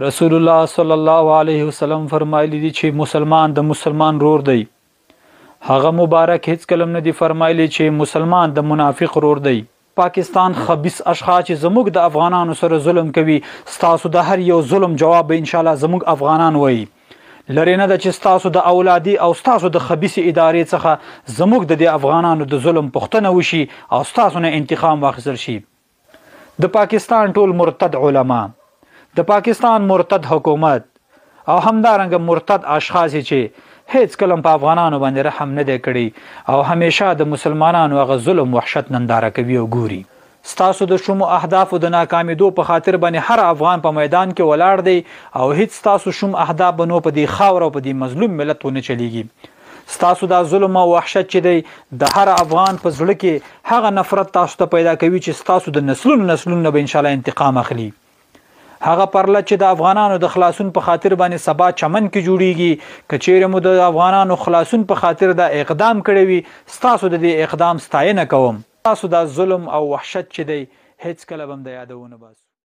رسول الله صلی الله علیه وسلم فرمایلی دي چې مسلمان د مسلمان رور دی هغه مبارک هیڅ کلم نه دی فرمایلی چې مسلمان د منافق رور دی پاکستان خبيس اشخاص زموږ د افغانانو سره ظلم کوي ستاسو د هر یو ظلم جواب ان شاء الله زموږ افغانان وایي لری نه د چې ستاسو د اولادي او ستاسو د خبيس ادارې څخه زموږ د د افغانانو د ظلم پښتنه وشي او ستاسو نه انتقام واخیستل شي د پاکستان ټول مرتد علما د پاکستان مرتد حکومت او همدارنګه مرتد اشخاص چې هیڅ کلم په افغانانو باندې رحم نه دی کړی او همیشه د مسلمانانو غ ظلم وحشت ننداره کوي او ګوري ستاسو د شومو اهداف د ناکامیدو په خاطر باندې هر افغان په میدان کې ولاړ دی او هیڅ ستاسو شوم اهداف بنو په دی خاور او په دی مظلوم ملت ونه چلیږي ستاسو دا ظلم او وحشت چې دی د هر افغان په زړه کې هغه نفرت تاسو ته پیدا کوي چې ستاسو د نسلونو نسلونو به ان شاء الله انتقام اخلي هغه پرله چې د افغانانو د خلاصون په خاطر باندې سبا چمن کې جوړیږي کچېره مو د افغانانو خلاصون په خاطر د اقدام کړی وي ستاسو د دې اقدام ستاینه کوم تاسو د ظلم او وحشت چې دی هیڅ کله هم د یادونه باسو